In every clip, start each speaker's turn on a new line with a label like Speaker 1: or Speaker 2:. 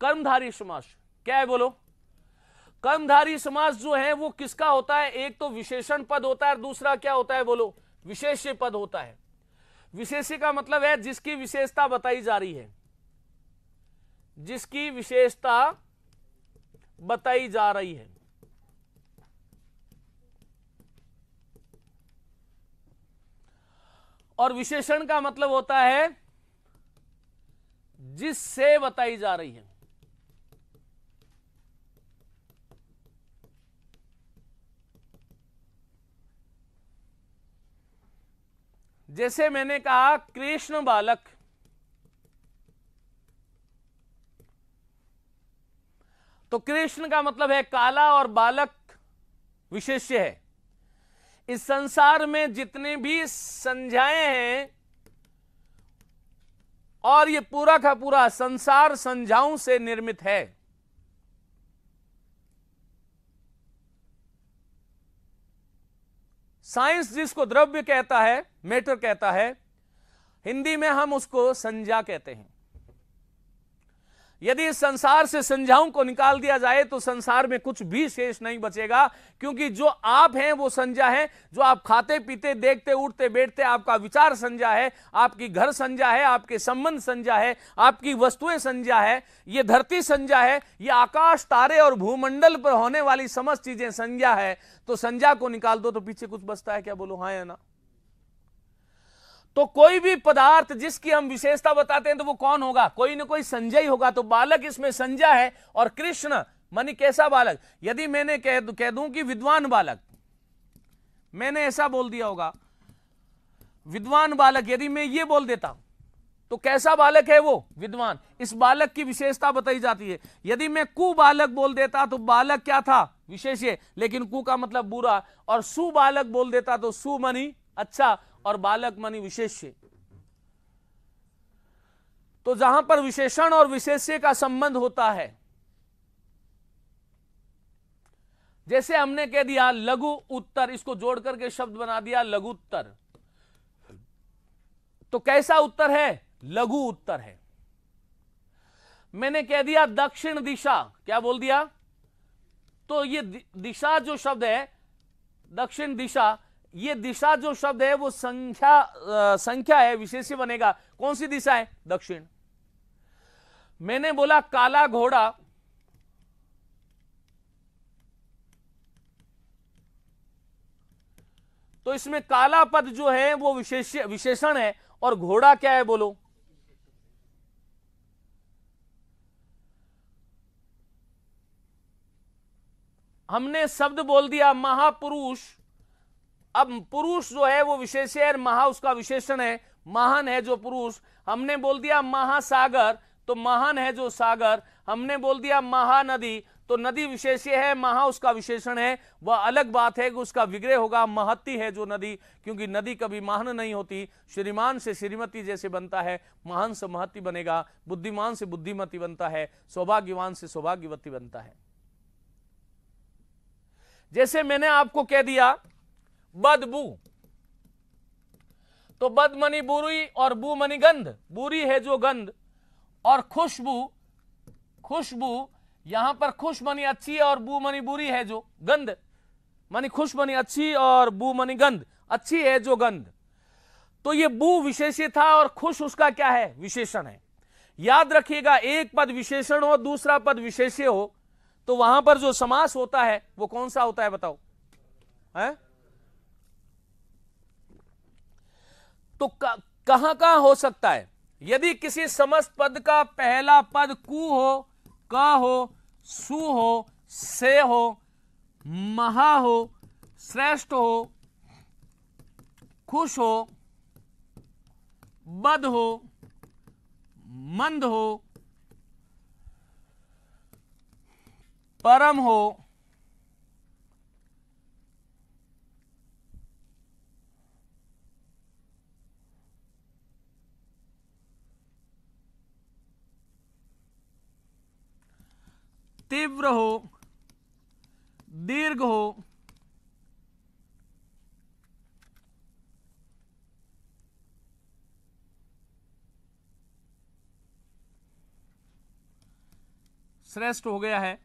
Speaker 1: कर्मधारी समास क्या है बोलो कर्मधारी समास जो है वो किसका होता है एक तो विशेषण पद होता है दूसरा क्या होता है बोलो विशेष पद होता है विशेष का मतलब है जिसकी विशेषता बताई जा रही है जिसकी विशेषता बताई जा रही है और विशेषण का मतलब होता है जिससे बताई जा रही है जैसे मैंने कहा कृष्ण बालक तो कृष्ण का मतलब है काला और बालक विशेष्य है इस संसार में जितने भी संज्ञाएं हैं और ये पूरा का पूरा संसार संज्ञाओं से निर्मित है साइंस जिसको द्रव्य कहता है मैटर कहता है हिंदी में हम उसको संज्ञा कहते हैं यदि इस संसार से संजाओं को निकाल दिया जाए तो संसार में कुछ भी शेष नहीं बचेगा क्योंकि जो आप हैं वो संजा है जो आप खाते पीते देखते उठते बैठते आपका विचार संजा है आपकी घर संजा है आपके संबंध संजा है आपकी वस्तुएं संजा है ये धरती संजा है ये आकाश तारे और भूमंडल पर होने वाली समस्त चीजें संज्ञा है तो संज्ञा को निकाल दो तो पीछे कुछ बचता है क्या बोलो हाँ या ना तो कोई भी पदार्थ जिसकी हम विशेषता बताते हैं तो वो कौन होगा कोई ना कोई संजय होगा तो बालक इसमें संजय है और कृष्ण मानी कैसा बालक यदि मैंने कह दू कह दूं कि विद्वान बालक मैंने ऐसा बोल दिया होगा विद्वान बालक यदि मैं ये बोल देता तो कैसा बालक है वो विद्वान इस बालक की विशेषता बताई जाती है यदि मैं कु बालक बोल देता तो बालक क्या था विशेष लेकिन कु का मतलब बुरा और सु बालक बोल देता तो सु मनी अच्छा और बालक मनी विशेष्य तो जहां पर विशेषण और विशेष्य का संबंध होता है जैसे हमने कह दिया लघु उत्तर इसको जोड़ करके शब्द बना दिया लघु उत्तर तो कैसा उत्तर है लघु उत्तर है मैंने कह दिया दक्षिण दिशा क्या बोल दिया तो ये दिशा जो शब्द है दक्षिण दिशा ये दिशा जो शब्द है वो संख्या आ, संख्या है विशेष बनेगा कौन सी दिशा है दक्षिण मैंने बोला काला घोड़ा तो इसमें काला पद जो है वो विशेष विशेषण है और घोड़ा क्या है बोलो हमने शब्द बोल दिया महापुरुष अब पुरुष जो है वो विशेष है महा उसका विशेषण है महान है जो पुरुष हमने बोल दिया महासागर तो महान है जो सागर हमने बोल दिया महानदी तो नदी विशेष है महा उसका विशेषण है वह अलग बात है कि उसका विग्रह होगा महत्ती है जो नदी क्योंकि नदी कभी महान नहीं होती श्रीमान से श्रीमती जैसे बनता है महान से महत्ती बनेगा बुद्धिमान से बुद्धिमती बनता है सौभाग्यवान से सौभाग्यवती बनता है जैसे मैंने आपको कह दिया बदबू तो बद मनी बुरी और बू मनी गंध बुरी है जो गंध और खुशबू खुशबू यहां पर खुश मनी अच्छी और बू मनी बुरी है जो गंध मनी खुश मनी अच्छी और बू मनी गंध अच्छी है जो गंध तो ये बू विशेष्य था और खुश उसका क्या है विशेषण है याद रखिएगा एक पद विशेषण हो दूसरा पद विशेष्य हो तो वहां पर जो समास होता है वो कौन सा होता है बताओ है? तो कहां कहां हो सकता है यदि किसी समस्त पद का पहला पद कु हो क हो सु हो से हो महा हो श्रेष्ठ हो खुश हो बद हो मंद हो परम हो तीव्र हो दीर्घ हो श्रेष्ठ हो गया है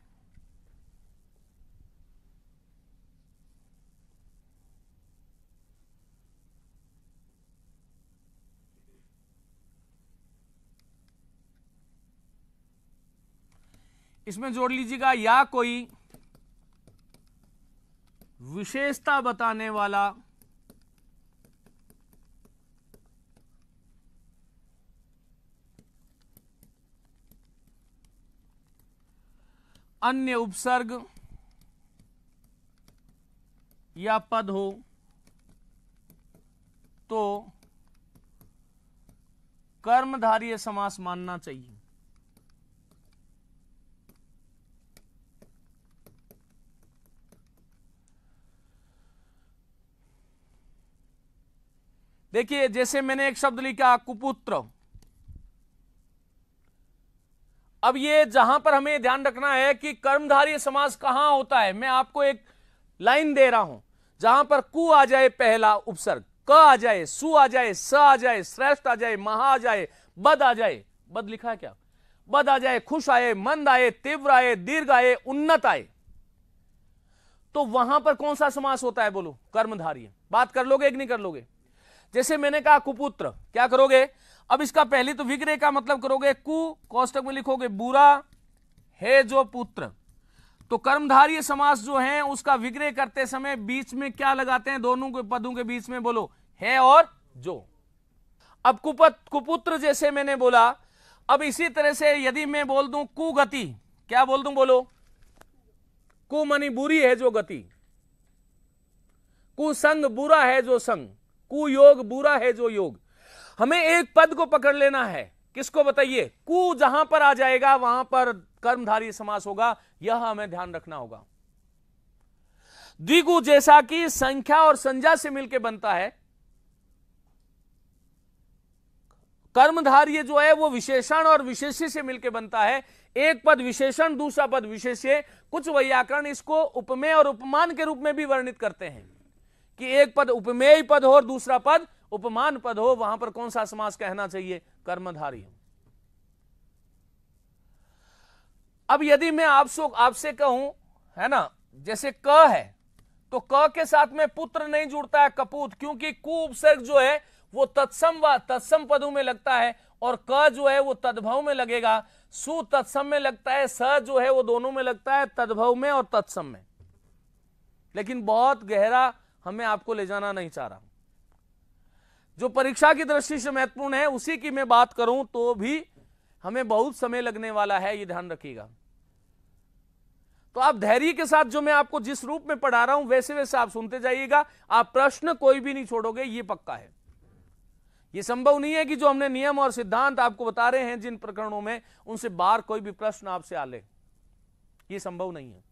Speaker 1: इसमें जोड़ लीजिएगा या कोई विशेषता बताने वाला अन्य उपसर्ग या पद हो तो कर्मधारीय समास मानना चाहिए देखिए जैसे मैंने एक शब्द लिखा कुपुत्र अब ये जहां पर हमें ध्यान रखना है कि कर्मधारी समाज कहां होता है मैं आपको एक लाइन दे रहा हूं जहां पर कु आ जाए पहला उपसर्ग क आ जाए सु आ जाए स आ जाए श्रेष्ठ आ जाए महा आ जाए बद आ जाए बद लिखा है क्या बद आ जाए खुश आए मंद आए तीव्र आए दीर्घ आए उन्नत आए तो वहां पर कौन सा समास होता है बोलो कर्मधारी बात कर लोगे एक नहीं कर लोगे जैसे मैंने कहा कुपुत्र क्या करोगे अब इसका पहली तो विग्रह का मतलब करोगे कु कौष्टक में लिखोगे बुरा है जो पुत्र तो कर्मधारी समास जो है उसका विग्रह करते समय बीच में क्या लगाते हैं दोनों के पदों के बीच में बोलो है और जो अब कुपत कुपुत्र जैसे मैंने बोला अब इसी तरह से यदि मैं बोल दूं कुगति क्या बोल दूं बोलो कुमनी बुरी है जो गति कुसंग बुरा है जो संग कुयोग बुरा है जो योग हमें एक पद को पकड़ लेना है किसको बताइए कु जहां पर आ जाएगा वहां पर कर्मधारी समास होगा यह हमें ध्यान रखना होगा द्विगु जैसा कि संख्या और संज्ञा से मिलकर बनता है कर्मधार्य जो है वो विशेषण और विशेष्य से मिलकर बनता है एक पद विशेषण दूसरा पद विशेष्य कुछ वैयाकरण इसको उपमेय और उपमान के रूप में भी वर्णित करते हैं कि एक पद उपमेय पद हो और दूसरा पद उपमान पद हो वहां पर कौन सा समास कहना चाहिए कर्मधारी अब यदि मैं आपसे आपसे कहूं है ना जैसे क है तो क के साथ में पुत्र नहीं जुड़ता है कपूत क्योंकि कु उपसर्ग जो है वो तत्सम व तत्सम पदों में लगता है और क जो है वो तद्भव में लगेगा सु तत्सम में लगता है स जो है वो दोनों में लगता है तद्भव में और तत्सम में लेकिन बहुत गहरा हमें आपको ले जाना नहीं चाह रहा जो परीक्षा की दृष्टि से महत्वपूर्ण है उसी की मैं बात करूं तो भी हमें बहुत समय लगने वाला है ये ध्यान रखिएगा तो आप धैर्य के साथ जो मैं आपको जिस रूप में पढ़ा रहा हूं वैसे वैसे आप सुनते जाइएगा आप प्रश्न कोई भी नहीं छोड़ोगे ये पक्का है ये संभव नहीं है कि जो हमने नियम और सिद्धांत आपको बता रहे हैं जिन प्रकरणों में उनसे बाहर कोई भी प्रश्न आपसे आ ले संभव नहीं है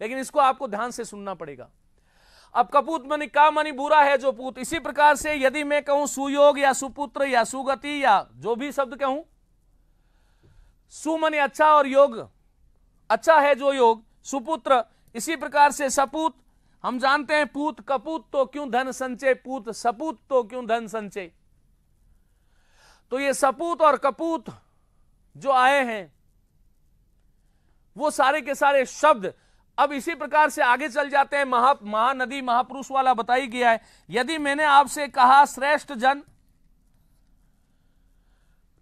Speaker 1: लेकिन इसको आपको ध्यान से सुनना पड़ेगा अब कपूत मनी का मनी बुरा है जो पूत इसी प्रकार से यदि मैं कहूं सुयोग या सुपुत्र या सुगति या जो भी शब्द कहूं सुमनि अच्छा और योग अच्छा है जो योग सुपुत्र इसी प्रकार से सपूत हम जानते हैं पूत कपूत तो क्यों धन संचय पूत सपूत तो क्यों धन संचय तो ये सपूत और कपूत जो आए हैं वो सारे के सारे शब्द अब इसी प्रकार से आगे चल जाते हैं महा महानदी महापुरुष वाला बताई गया है यदि मैंने आपसे कहा श्रेष्ठ जन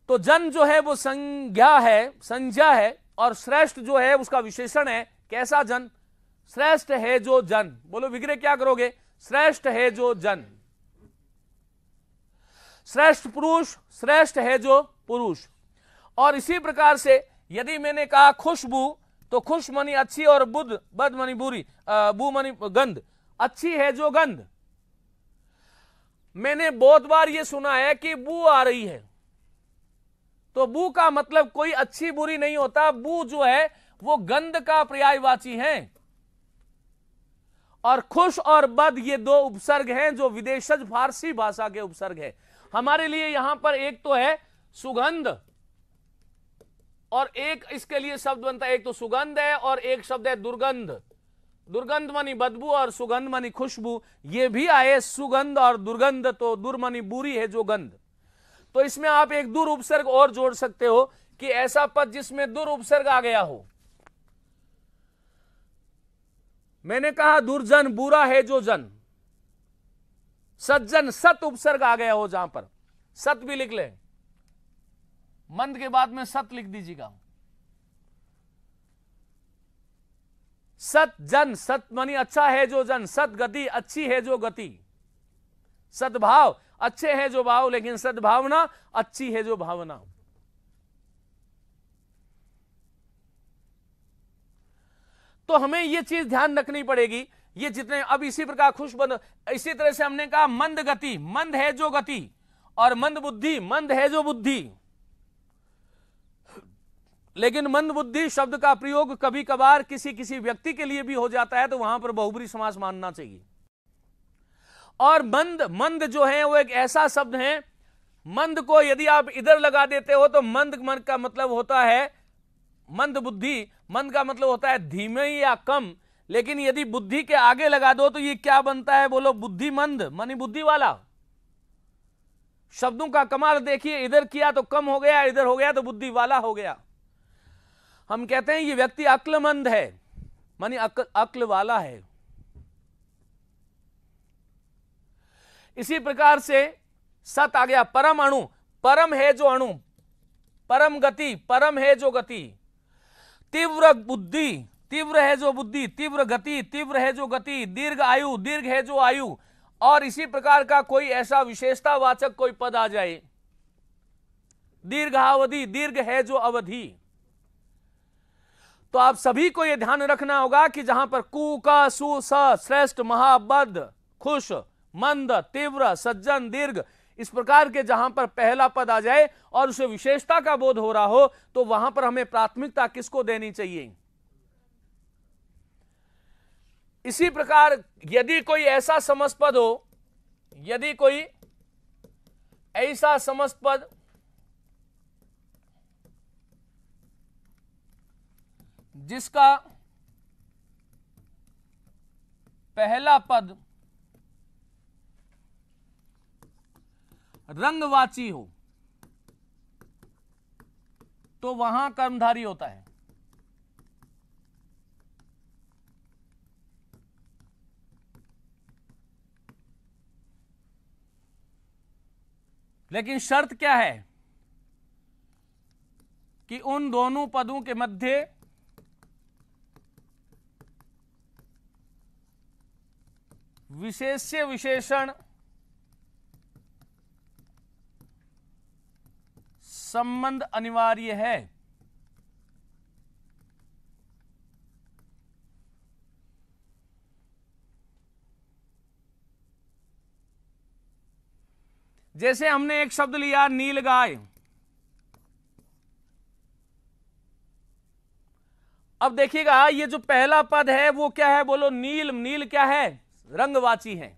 Speaker 1: तो जन जो है वो संज्ञा है संज्ञा है और श्रेष्ठ जो है उसका विशेषण है कैसा जन श्रेष्ठ है जो जन बोलो विग्रह क्या करोगे श्रेष्ठ है जो जन श्रेष्ठ पुरुष श्रेष्ठ है जो पुरुष और इसी प्रकार से यदि मैंने कहा खुशबू तो खुश मनी अच्छी और बुद्ध बद मनी बुरी बू मनी गंध अच्छी है जो गंध मैंने बहुत बार यह सुना है कि बू आ रही है तो बू का मतलब कोई अच्छी बुरी नहीं होता बू जो है वो गंध का पर्यायवाची है और खुश और बद ये दो उपसर्ग हैं जो विदेशज फारसी भाषा के उपसर्ग है हमारे लिए यहां पर एक तो है सुगंध और एक इसके लिए शब्द बनता है एक तो सुगंध है और एक शब्द है दुर्गंध दुर्गंध मनी बदबू और सुगंध मनी खुशबू ये भी आए सुगंध और दुर्गंध तो दुर्मनी बुरी है जो गंध तो इसमें आप एक दुर उपसर्ग और जोड़ सकते हो कि ऐसा पद जिसमें दुर उपसर्ग आ गया हो मैंने कहा दुर्जन बुरा है जो जन सज्जन सत उपसर्ग आ गया हो जहां पर सत भी लिख लें मंद के बाद में सत लिख दीजिएगा सत जन सत मनी अच्छा है जो जन सत गति अच्छी है जो गति सद्भाव अच्छे है जो भाव लेकिन सद्भावना अच्छी है जो भावना तो हमें यह चीज ध्यान रखनी पड़ेगी ये जितने अब इसी प्रकार खुश बंद इसी तरह से हमने कहा मंद गति मंद है जो गति और मंद बुद्धि मंद है जो बुद्धि लेकिन मंद बुद्धि शब्द का प्रयोग कभी कभार किसी किसी व्यक्ति के लिए भी हो जाता है तो वहां पर बहुबरी समास मानना चाहिए और मंद मंद जो है वो एक ऐसा शब्द है मंद को यदि आप इधर लगा देते हो तो मंद मन का मतलब होता है मंद बुद्धि मंद का मतलब होता है धीमे या कम लेकिन यदि बुद्धि के आगे लगा दो तो ये क्या बनता है बोलो बुद्धिमंद मनी बुद्धि वाला शब्दों का कमाल देखिए इधर किया तो कम हो गया इधर हो गया तो बुद्धि वाला हो गया हम कहते हैं ये व्यक्ति अक्लमंद है मानी अक्ल अक्ल वाला है इसी प्रकार से सत आ गया परम अणु परम है जो अणु परम गति परम है जो गति तीव्र बुद्धि तीव्र है जो बुद्धि तीव्र गति तीव्र है जो गति दीर्घ आयु दीर्घ है जो आयु और इसी प्रकार का कोई ऐसा विशेषतावाचक कोई पद आ जाए दीर्घावधि दीर्घ है जो अवधि तो आप सभी को यह ध्यान रखना होगा कि जहां पर कु का सु श्रेष्ठ महाबद्ध खुश मंद तीव्र सज्जन दीर्घ इस प्रकार के जहां पर पहला पद आ जाए और उसे विशेषता का बोध हो रहा हो तो वहां पर हमें प्राथमिकता किसको देनी चाहिए इसी प्रकार यदि कोई ऐसा समस्पद हो यदि कोई ऐसा समस्त पद जिसका पहला पद रंगवाची हो तो वहां कर्मधारी होता है लेकिन शर्त क्या है कि उन दोनों पदों के मध्य विशेष्य विशेषण संबंध अनिवार्य है जैसे हमने एक शब्द लिया नील गाय अब देखिएगा ये जो पहला पद है वो क्या है बोलो नील नील क्या है रंगवाची हैं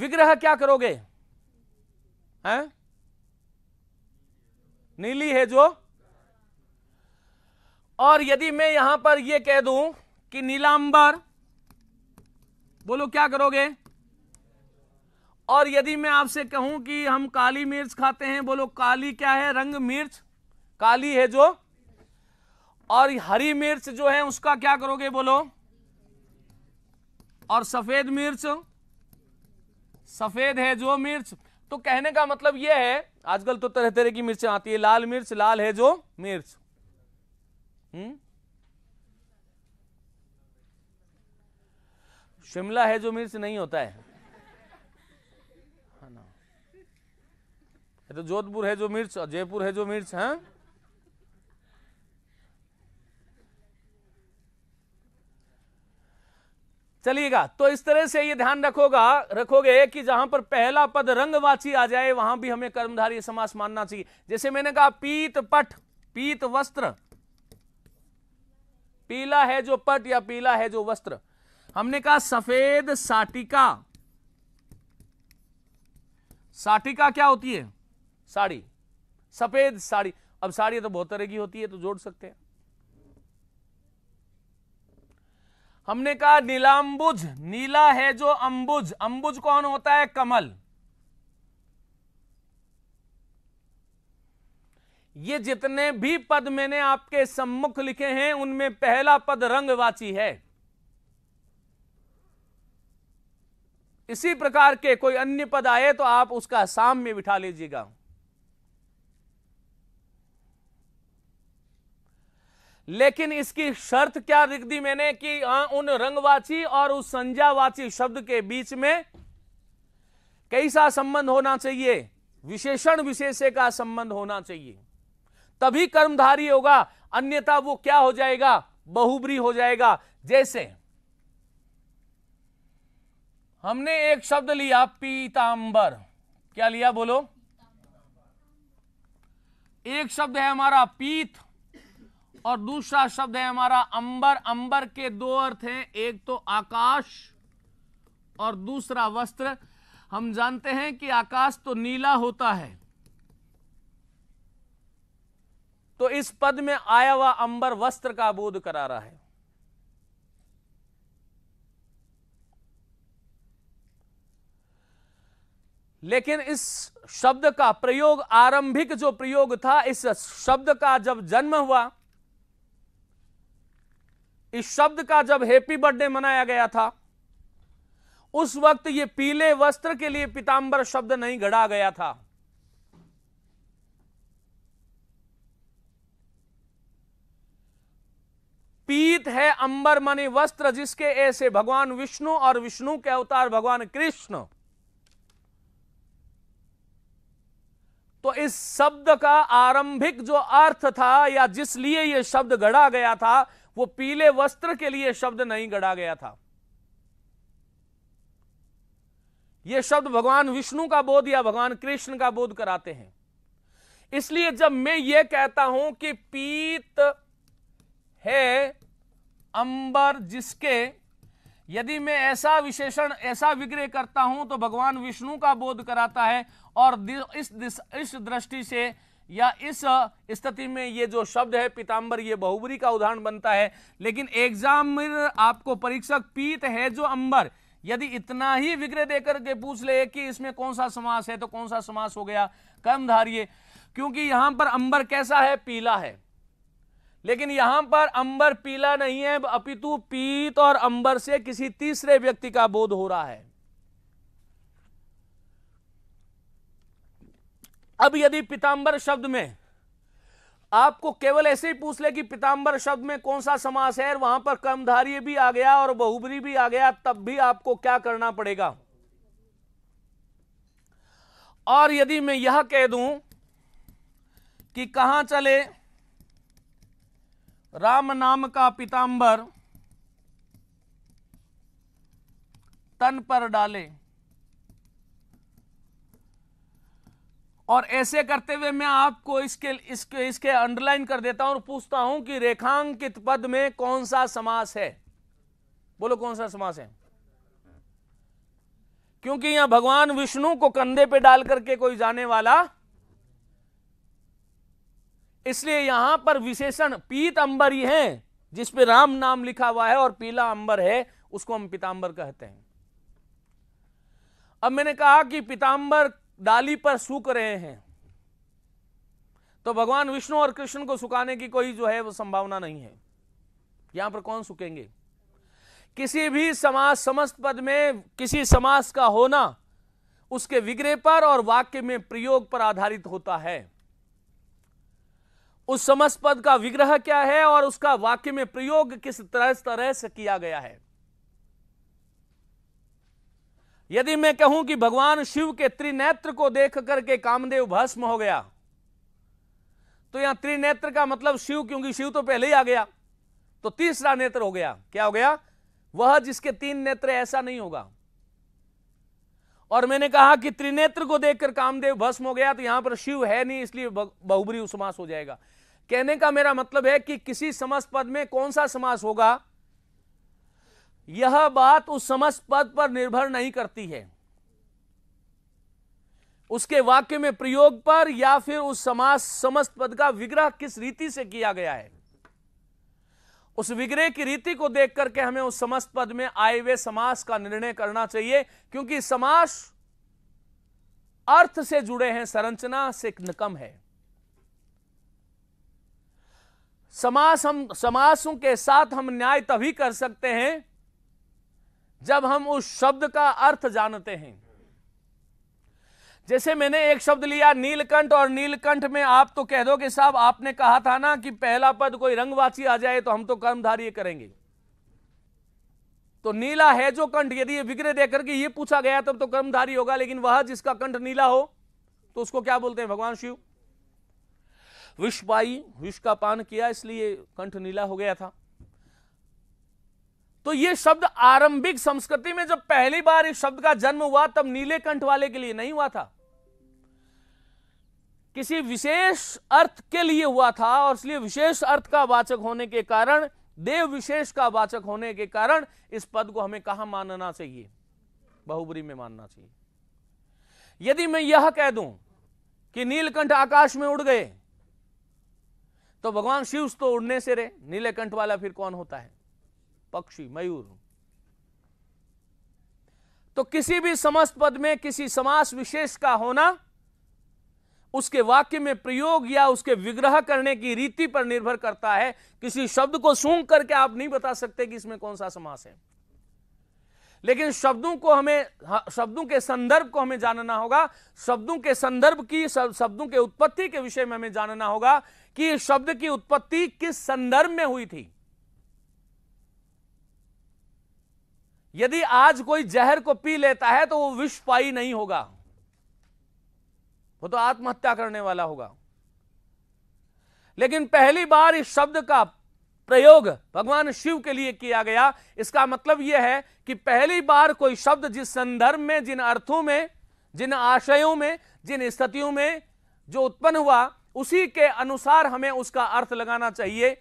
Speaker 1: विग्रह क्या करोगे है नीली है जो और यदि मैं यहां पर यह कह दूं कि नीलांबर बोलो क्या करोगे और यदि मैं आपसे कहूं कि हम काली मिर्च खाते हैं बोलो काली क्या है रंग मिर्च काली है जो और हरी मिर्च जो है उसका क्या करोगे बोलो और सफेद मिर्च सफेद है जो मिर्च तो कहने का मतलब यह है आजकल तो तरह तरह की मिर्चें आती है लाल मिर्च लाल है जो मिर्च हम्म शिमला है जो मिर्च नहीं होता है हाँ तो जोधपुर है जो मिर्च और जयपुर है जो मिर्च है हाँ? चलिएगा तो इस तरह से ये ध्यान रखोगा रखोगे कि जहां पर पहला पद रंगवाची आ जाए वहां भी हमें कर्मधारी समास मानना चाहिए जैसे मैंने कहा पीत पट पीत वस्त्र पीला है जो पट या पीला है जो वस्त्र हमने कहा सफेद साटिका साटिका क्या होती है साड़ी सफेद साड़ी अब साड़ी तो बहुत तरह की होती है तो जोड़ सकते हैं हमने कहा नीलांबुज नीला है जो अंबुज अंबुज कौन होता है कमल ये जितने भी पद मैंने आपके सम्मुख लिखे हैं उनमें पहला पद रंगवाची है इसी प्रकार के कोई अन्य पद आए तो आप उसका साम में बिठा लीजिएगा लेकिन इसकी शर्त क्या लिख दी मैंने कि आ, उन रंगवाची और उस संज्ञावाची शब्द के बीच में कैसा संबंध होना चाहिए विशेषण विशेष का संबंध होना चाहिए तभी कर्मधारी होगा अन्यथा वो क्या हो जाएगा बहुबरी हो जाएगा जैसे हमने एक शब्द लिया पीतांबर क्या लिया बोलो एक शब्द है हमारा पीत और दूसरा शब्द है हमारा अंबर अंबर के दो अर्थ हैं एक तो आकाश और दूसरा वस्त्र हम जानते हैं कि आकाश तो नीला होता है तो इस पद में आया हुआ अंबर वस्त्र का बोध करा रहा है लेकिन इस शब्द का प्रयोग आरंभिक जो प्रयोग था इस शब्द का जब जन्म हुआ इस शब्द का जब हैप्पी बर्थडे मनाया गया था उस वक्त ये पीले वस्त्र के लिए पीताम्बर शब्द नहीं घड़ा गया था पीत है अंबर मनी वस्त्र जिसके ऐसे भगवान विष्णु और विष्णु के अवतार भगवान कृष्ण तो इस शब्द का आरंभिक जो अर्थ था या जिसलिए यह शब्द गढ़ा गया था वो पीले वस्त्र के लिए शब्द नहीं गढ़ा गया था यह शब्द भगवान विष्णु का बोध या भगवान कृष्ण का बोध कराते हैं इसलिए जब मैं यह कहता हूं कि पीत है अंबर जिसके यदि मैं ऐसा विशेषण ऐसा विग्रह करता हूं तो भगवान विष्णु का बोध कराता है और इस दृष्टि से या इस स्थिति में ये जो शब्द है पीताम्बर ये बहुबरी का उदाहरण बनता है लेकिन एग्जाम आपको परीक्षक पीत है जो अंबर यदि इतना ही विग्रह देकर के पूछ ले कि इसमें कौन सा समास है तो कौन सा समास हो गया कर्म धारिये क्योंकि यहां पर अंबर कैसा है पीला है लेकिन यहां पर अंबर पीला नहीं है अपितु पीत और अंबर से किसी तीसरे व्यक्ति का बोध हो रहा है अब यदि पिताम्बर शब्द में आपको केवल ऐसे ही पूछ ले कि पिताम्बर शब्द में कौन सा समास है वहां पर कर्मधारी भी आ गया और बहुबरी भी आ गया तब भी आपको क्या करना पड़ेगा और यदि मैं यह कह दूं कि कहां चले राम नाम का पिताम्बर तन पर डाले और ऐसे करते हुए मैं आपको इसके इसके इसके अंडरलाइन कर देता हूं और पूछता हूं कि रेखांकित पद में कौन सा समास है बोलो कौन सा समास है क्योंकि यहां भगवान विष्णु को कंधे पे डाल करके कोई जाने वाला इसलिए यहां पर विशेषण पीत अंबर ही है जिसपे राम नाम लिखा हुआ है और पीला अंबर है उसको हम पीतांबर कहते हैं अब मैंने कहा कि पीतांबर डाली पर सूख रहे हैं तो भगवान विष्णु और कृष्ण को सुखाने की कोई जो है वो संभावना नहीं है यहां पर कौन सुखेंगे किसी भी समाज समस्त पद में किसी समाज का होना उसके विग्रह पर और वाक्य में प्रयोग पर आधारित होता है उस समस्त पद का विग्रह क्या है और उसका वाक्य में प्रयोग किस तरह तरह से किया गया है यदि मैं कहूं कि भगवान शिव के त्रिनेत्र को देख करके कामदेव भस्म हो गया तो यहां त्रिनेत्र का मतलब शिव क्योंकि शिव तो पहले ही आ गया तो तीसरा नेत्र हो गया क्या हो गया वह जिसके तीन नेत्र ऐसा नहीं होगा और मैंने कहा कि त्रिनेत्र को देखकर कामदेव भस्म हो गया तो यहां पर शिव है नहीं इसलिए बहुबरी उपमास हो जाएगा कहने का मेरा मतलब है कि किसी समास पद में कौन सा समास होगा यह बात उस समस्त पद पर निर्भर नहीं करती है उसके वाक्य में प्रयोग पर या फिर उस समास समस्त पद का विग्रह किस रीति से किया गया है उस विग्रह की रीति को देख करके हमें उस समस्त पद में आए हुए समास का निर्णय करना चाहिए क्योंकि समास अर्थ से जुड़े हैं संरचना से कम है समास हम समासों के साथ हम न्याय तभी कर सकते हैं जब हम उस शब्द का अर्थ जानते हैं जैसे मैंने एक शब्द लिया नीलकंठ और नीलकंठ में आप तो कह दो कि साहब आपने कहा था ना कि पहला पद कोई रंगवाची आ जाए तो हम तो कर्मधारी करेंगे तो नीला है जो कंठ यदि ये विग्रह देकर के ये पूछा गया तब तो कर्मधारी होगा लेकिन वह जिसका कंठ नीला हो तो उसको क्या बोलते हैं भगवान शिव विष पाई विष का पान किया इसलिए कंठ नीला हो गया था तो ये शब्द आरंभिक संस्कृति में जब पहली बार इस शब्द का जन्म हुआ तब नीले कंठ वाले के लिए नहीं हुआ था किसी विशेष अर्थ के लिए हुआ था और इसलिए विशेष अर्थ का वाचक होने के कारण देव विशेष का वाचक होने के कारण इस पद को हमें कहा मानना चाहिए बहुबरी में मानना चाहिए यदि मैं यह कह दूं कि नीलकंठ आकाश में उड़ गए तो भगवान शिव तो उड़ने से रहे नीलकंठ वाला फिर कौन होता है पक्षी मयूर तो किसी भी समस्त पद में किसी समास विशेष का होना उसके वाक्य में प्रयोग या उसके विग्रह करने की रीति पर निर्भर करता है किसी शब्द को सूंघ करके आप नहीं बता सकते कि इसमें कौन सा समास है लेकिन शब्दों को हमें शब्दों के संदर्भ को हमें जानना होगा शब्दों के संदर्भ की शब्दों के उत्पत्ति के विषय में हमें जानना होगा कि शब्द की उत्पत्ति किस संदर्भ में हुई थी यदि आज कोई जहर को पी लेता है तो वो विषपाई नहीं होगा वो तो आत्महत्या करने वाला होगा लेकिन पहली बार इस शब्द का प्रयोग भगवान शिव के लिए किया गया इसका मतलब यह है कि पहली बार कोई शब्द जिस संदर्भ में जिन अर्थों में जिन आशयों में जिन स्थितियों में जो उत्पन्न हुआ उसी के अनुसार हमें उसका अर्थ लगाना चाहिए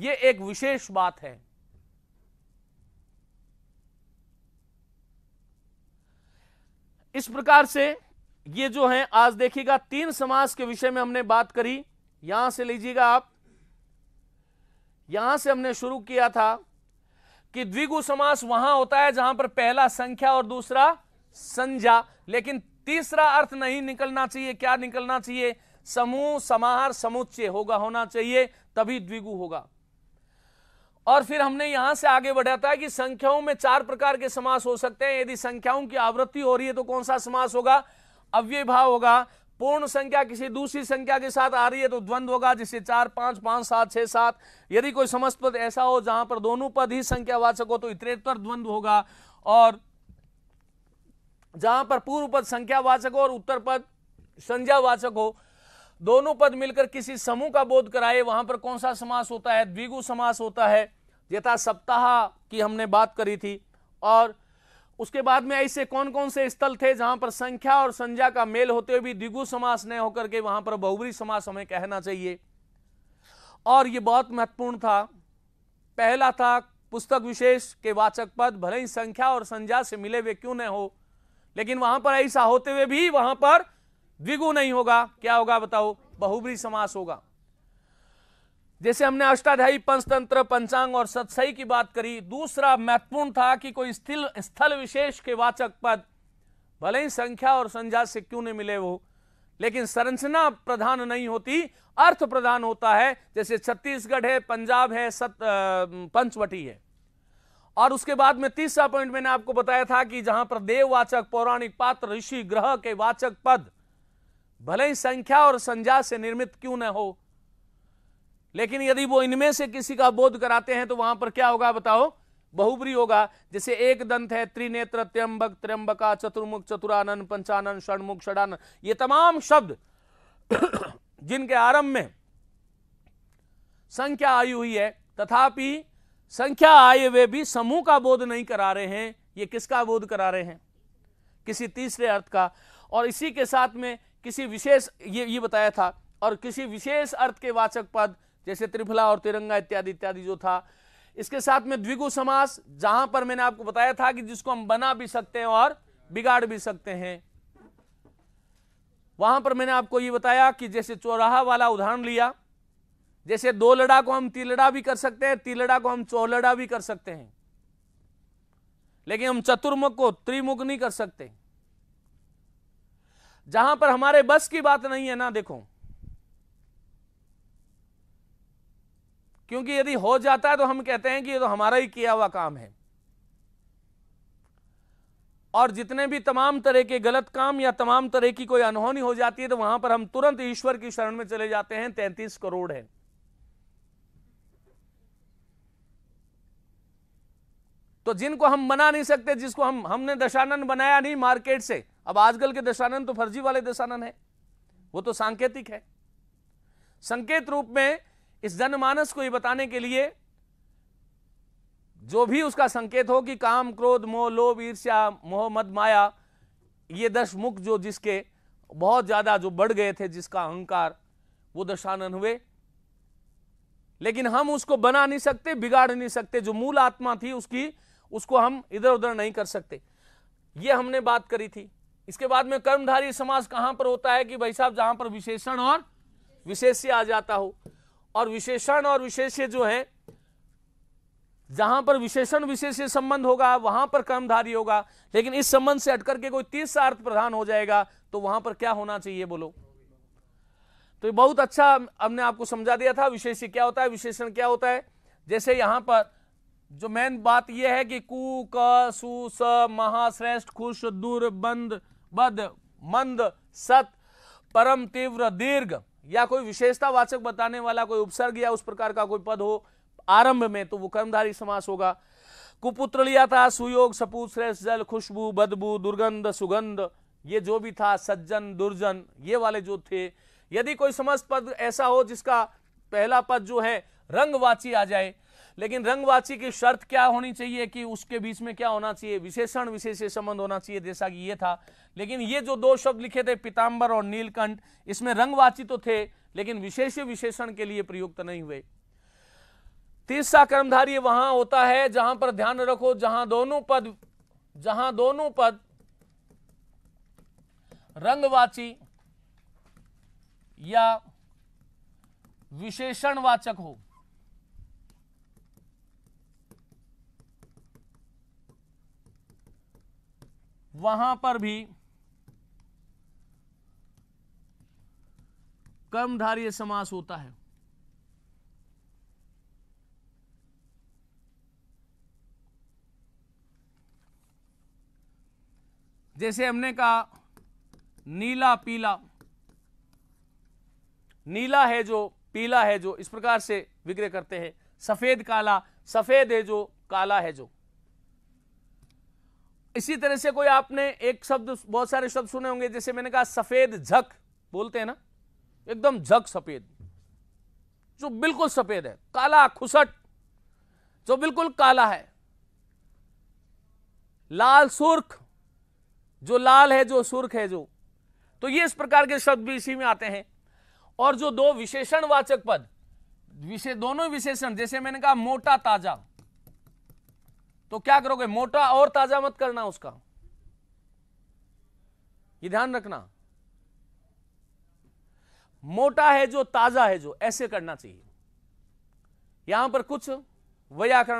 Speaker 1: यह एक विशेष बात है इस प्रकार से ये जो है आज देखिएगा तीन समास के विषय में हमने बात करी यहां से लीजिएगा आप यहां से हमने शुरू किया था कि द्विगु समास वहां होता है जहां पर पहला संख्या और दूसरा संज्ञा लेकिन तीसरा अर्थ नहीं निकलना चाहिए क्या निकलना चाहिए समूह समाहार समुच्चय होगा होना चाहिए तभी द्विगु होगा और फिर हमने यहां से आगे बढ़ा था कि संख्याओं में चार प्रकार के समास हो सकते हैं यदि संख्याओं की आवृत्ति हो रही है तो कौन सा समास होगा अव्यय भाव होगा पूर्ण संख्या किसी दूसरी संख्या के साथ आ रही है तो द्वंद्व होगा जिससे चार पांच पांच सात छह सात यदि कोई समस्त पद ऐसा हो जहां पर दोनों पद ही संख्यावाचक हो तो इतरेतर द्वंद्व होगा और जहां पर पूर्व पद संख्यावाचक हो और उत्तर पद संज्ञावाचक हो दोनों पद मिलकर किसी समूह का बोध कराए वहां पर कौन सा समास होता है द्विगु समास होता है यथा सप्ताह की हमने बात करी थी और उसके बाद में ऐसे कौन कौन से स्थल थे जहां पर संख्या और संज्ञा का मेल होते हुए भी द्विगु समास न होकर के वहां पर बहुबरी समास हमें कहना चाहिए और ये बहुत महत्वपूर्ण था पहला था पुस्तक विशेष के वाचक पद भले ही संख्या और संज्ञा से मिले हुए क्यों न हो लेकिन वहां पर ऐसा होते हुए भी वहां पर द्विगु नहीं होगा क्या होगा बताओ बहुब्री समास होगा जैसे हमने अष्टाध्यायी पंचतंत्र पंचांग और सत्सई की बात करी दूसरा महत्वपूर्ण था कि कोई स्थल स्थल विशेष के वाचक पद भले ही संख्या और संज्ञा से क्यों नहीं मिले वो लेकिन संरचना प्रधान नहीं होती अर्थ प्रधान होता है जैसे छत्तीसगढ़ है पंजाब है सत पंचवटी है और उसके बाद में तीसरा पॉइंट मैंने आपको बताया था कि जहां पर देववाचक पौराणिक पात्र ऋषि ग्रह के वाचक पद भले ही संख्या और संज्ञा से निर्मित क्यों न हो लेकिन यदि वो इनमें से किसी का बोध कराते हैं तो वहां पर क्या होगा बताओ बहुबरी होगा जैसे एक दंत है त्रिनेत्र त्र्यंबक त्र्यंबका चतुर्मुख चतुरानंद पंचानन षणमुख षडानन ये तमाम शब्द जिनके आरंभ में संख्या आई हुई है तथापि संख्या आए वे भी समूह का बोध नहीं करा रहे हैं ये किसका बोध करा रहे हैं किसी तीसरे अर्थ का और इसी के साथ में किसी विशेष ये ये बताया था और किसी विशेष अर्थ के वाचक पद जैसे त्रिफला और तिरंगा इत्यादि इत्यादि जो था इसके साथ में द्विगु समास जहां पर मैंने आपको बताया था कि जिसको हम बना भी सकते हैं और बिगाड़ भी सकते हैं वहां पर मैंने आपको ये बताया कि जैसे चौराहा वाला उदाहरण लिया जैसे दो लड़ा को हम तिलड़ा भी कर सकते हैं तिलड़ा को हम चौलड़ा भी कर सकते हैं लेकिन हम चतुर्मुख को त्रिमुख नहीं कर सकते जहां पर हमारे बस की बात नहीं है ना देखो क्योंकि यदि हो जाता है तो हम कहते हैं कि ये तो हमारा ही किया हुआ काम है और जितने भी तमाम तरह के गलत काम या तमाम तरह की कोई अनहोनी हो जाती है तो वहां पर हम तुरंत ईश्वर की शरण में चले जाते हैं तैंतीस करोड़ है तो जिनको हम बना नहीं सकते जिसको हम हमने दशानन बनाया नहीं मार्केट से अब आजकल के दशानन तो फर्जी वाले दशानन है वो तो सांकेतिक है संकेत रूप में इस जनमानस को ये बताने के लिए जो भी उसका संकेत हो कि काम क्रोध मोह लोभ ईर्ष्या मोह मद माया ये दस मुख जो जिसके बहुत ज़्यादा जो बढ़ गए थे जिसका अहंकार वो दशानन हुए लेकिन हम उसको बना नहीं सकते बिगाड़ नहीं सकते जो मूल आत्मा थी उसकी उसको हम इधर उधर नहीं कर सकते ये हमने बात करी थी इसके बाद में कर्मधारी समास कहां पर होता है कि भाई साहब जहां पर विशेषण और विशेष्य आ जाता हो और विशेषण और विशेष्य जो है जहां पर विशेषण विशेष संबंध होगा वहां पर कर्मधारी होगा लेकिन इस संबंध से हटकर के कोई तीसरा अर्थ प्रधान हो जाएगा तो वहां पर क्या होना चाहिए बोलो तो बहुत अच्छा हमने आपको समझा दिया था विशेष क्या होता है विशेषण क्या होता है जैसे यहां पर जो मेन बात यह है कि कु क सु स महाश्रेष्ठ खुश बंद बद मंद सत परम तीव्र दीर्घ या कोई विशेषता वाचक बताने वाला कोई उपसर्ग या उस प्रकार का कोई पद हो आरंभ में तो वो कर्मधारी समास होगा कुपुत्र लिया था सुयोग सपूत श्रेष्ठ जल खुशबू बदबू दुर्गंध सुगंध ये जो भी था सज्जन दुर्जन ये वाले जो थे यदि कोई समस्त पद ऐसा हो जिसका पहला पद जो है रंगवाची आ जाए लेकिन रंगवाची की शर्त क्या होनी चाहिए कि उसके बीच में क्या होना चाहिए विशेषण विशेष संबंध होना चाहिए जैसा कि ये था लेकिन ये जो दो शब्द लिखे थे पिताम्बर और नीलकंठ इसमें रंगवाची तो थे लेकिन विशेष विशेषण के लिए प्रयुक्त नहीं हुए तीसरा कर्मधारी वहां होता है जहां पर ध्यान रखो जहां दोनों पद जहां दोनों पद रंगवाची या विशेषणवाचक हो वहां पर भी कर्मधारी समास होता है जैसे हमने कहा नीला पीला नीला है जो पीला है जो इस प्रकार से विग्रह करते हैं सफेद काला सफेद है जो काला है जो इसी तरह से कोई आपने एक शब्द बहुत सारे शब्द सुने होंगे जैसे मैंने कहा सफेद झक बोलते हैं ना एकदम झक सफेद जो बिल्कुल सफेद है काला खुसट जो बिल्कुल काला है लाल सुर्ख जो लाल है जो सुर्ख है जो तो ये इस प्रकार के शब्द भी इसी में आते हैं और जो दो विशेषणवाचक पद विशेष दोनों विशेषण जैसे मैंने कहा मोटा ताजा तो क्या करोगे मोटा और ताजा मत करना उसका ये ध्यान रखना मोटा है जो ताजा है जो ऐसे करना चाहिए यहां पर कुछ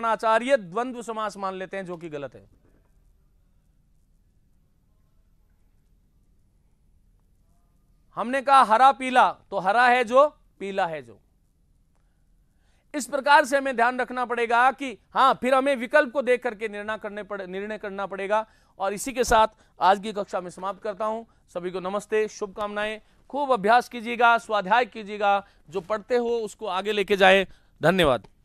Speaker 1: आचार्य द्वंद्व समास मान लेते हैं जो कि गलत है हमने कहा हरा पीला तो हरा है जो पीला है जो इस प्रकार से हमें ध्यान रखना पड़ेगा कि हाँ फिर हमें विकल्प को देख करके निर्णय करने पड़े निर्णय करना पड़ेगा और इसी के साथ आज की कक्षा में समाप्त करता हूँ सभी को नमस्ते शुभकामनाएं खूब अभ्यास कीजिएगा स्वाध्याय कीजिएगा जो पढ़ते हो उसको आगे लेके जाए धन्यवाद